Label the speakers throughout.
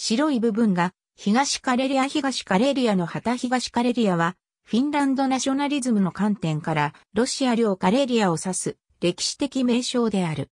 Speaker 1: 白い部分が東カレリア東カレリアの旗東カレリアはフィンランドナショナリズムの観点からロシア領カレリアを指す歴史的名称である。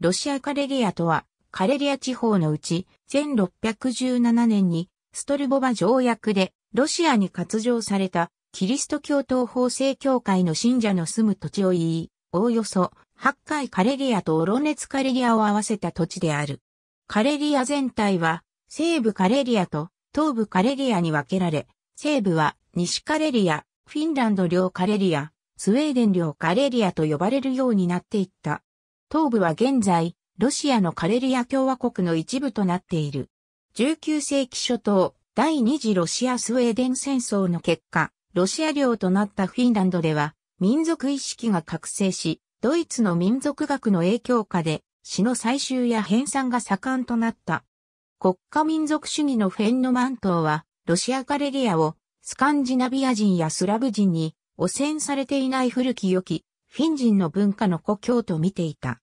Speaker 1: ロシアカレリアとはカレリア地方のうち1617年にストルボバ条約でロシアに割譲されたキリスト教東方正教会の信者の住む土地を言い、おおよそ八回カレリアとオロネツカレリアを合わせた土地である。カレリア全体は西部カレリアと東部カレリアに分けられ、西部は西カレリア、フィンランド領カレリア、スウェーデン領カレリアと呼ばれるようになっていった。東部は現在、ロシアのカレリア共和国の一部となっている。19世紀初頭、第二次ロシア・スウェーデン戦争の結果、ロシア領となったフィンランドでは、民族意識が覚醒し、ドイツの民族学の影響下で、詩の採集や編纂が盛んとなった。国家民族主義のフェンノマン島は、ロシアカレリアをスカンジナビア人やスラブ人に汚染されていない古き良きフィン人の文化の故郷と見ていた。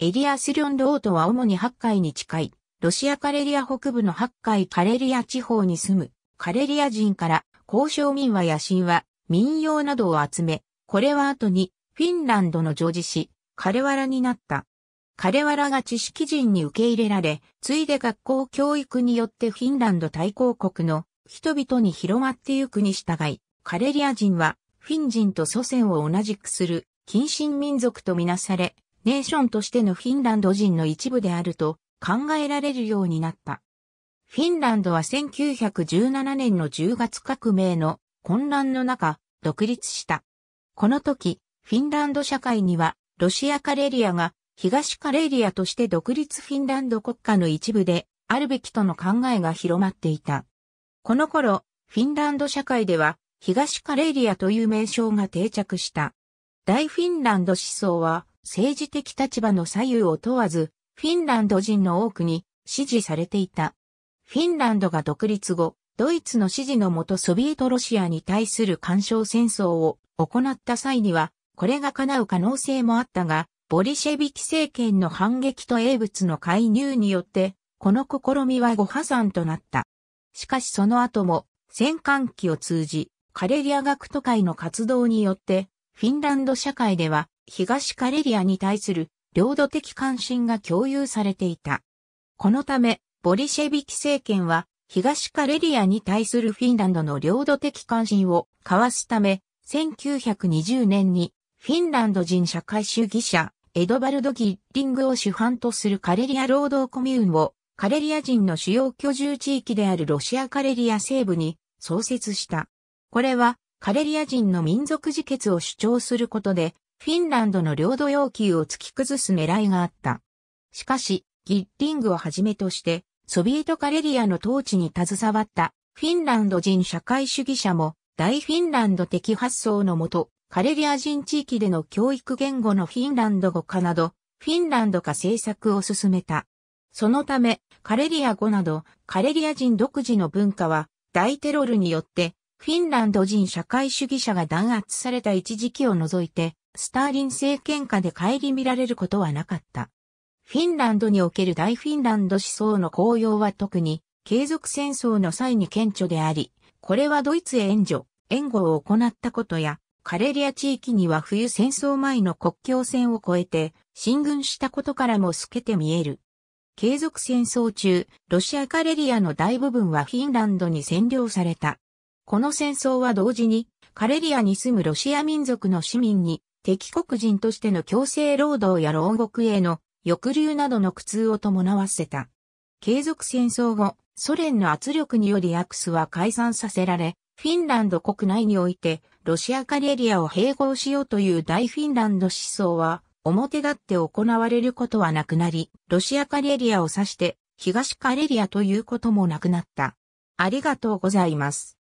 Speaker 1: エリアスリョンロートは主に8海に近い、ロシアカレリア北部の8海カレリア地方に住むカレリア人から交渉民話や神話、民謡などを集め、これは後にフィンランドのジョージ氏、カレワラになった。彼はらが知識人に受け入れられ、ついで学校教育によってフィンランド大公国の人々に広まってゆくに従い、カレリア人はフィン人と祖先を同じくする近親民族とみなされ、ネーションとしてのフィンランド人の一部であると考えられるようになった。フィンランドは1917年の10月革命の混乱の中、独立した。この時、フィンランド社会には、ロシアカレリアが東カレイリアとして独立フィンランド国家の一部であるべきとの考えが広まっていた。この頃、フィンランド社会では東カレイリアという名称が定着した。大フィンランド思想は政治的立場の左右を問わず、フィンランド人の多くに支持されていた。フィンランドが独立後、ドイツの支持のもとソビエトロシアに対する干渉戦争を行った際には、これが叶う可能性もあったが、ボリシェビキ政権の反撃と英仏の介入によって、この試みはご破産となった。しかしその後も、戦艦機を通じ、カレリア学徒会の活動によって、フィンランド社会では、東カレリアに対する領土的関心が共有されていた。このため、ボリシェビキ政権は、東カレリアに対するフィンランドの領土的関心を交わすため、1920年にフィンランド人社会主義者エドバルド・ギッリングを主犯とするカレリア労働コミューンを、カレリア人の主要居住地域であるロシアカレリア西部に創設した。これは、カレリア人の民族自決を主張することで、フィンランドの領土要求を突き崩す狙いがあった。しかし、ギッリングをはじめとして、ソビエトカレリアの統治に携わったフィンランド人社会主義者も大フィンランド的発想のもと、カレリア人地域での教育言語のフィンランド語化など、フィンランド化政策を進めた。そのため、カレリア語など、カレリア人独自の文化は、大テロルによって、フィンランド人社会主義者が弾圧された一時期を除いて、スターリン政権下で顧みられることはなかった。フィンランドにおける大フィンランド思想の高揚は特に、継続戦争の際に顕著であり、これはドイツへ援助、援護を行ったことや、カレリア地域には冬戦争前の国境線を越えて進軍したことからも透けて見える。継続戦争中、ロシアカレリアの大部分はフィンランドに占領された。この戦争は同時に、カレリアに住むロシア民族の市民に、敵国人としての強制労働や牢獄への抑留などの苦痛を伴わせた。継続戦争後、ソ連の圧力によりアクスは解散させられ、フィンランド国内において、ロシアカレリアを併合しようという大フィンランド思想は、表立って行われることはなくなり、ロシアカレリアを指して、東カレリアということもなくなった。ありがとうございます。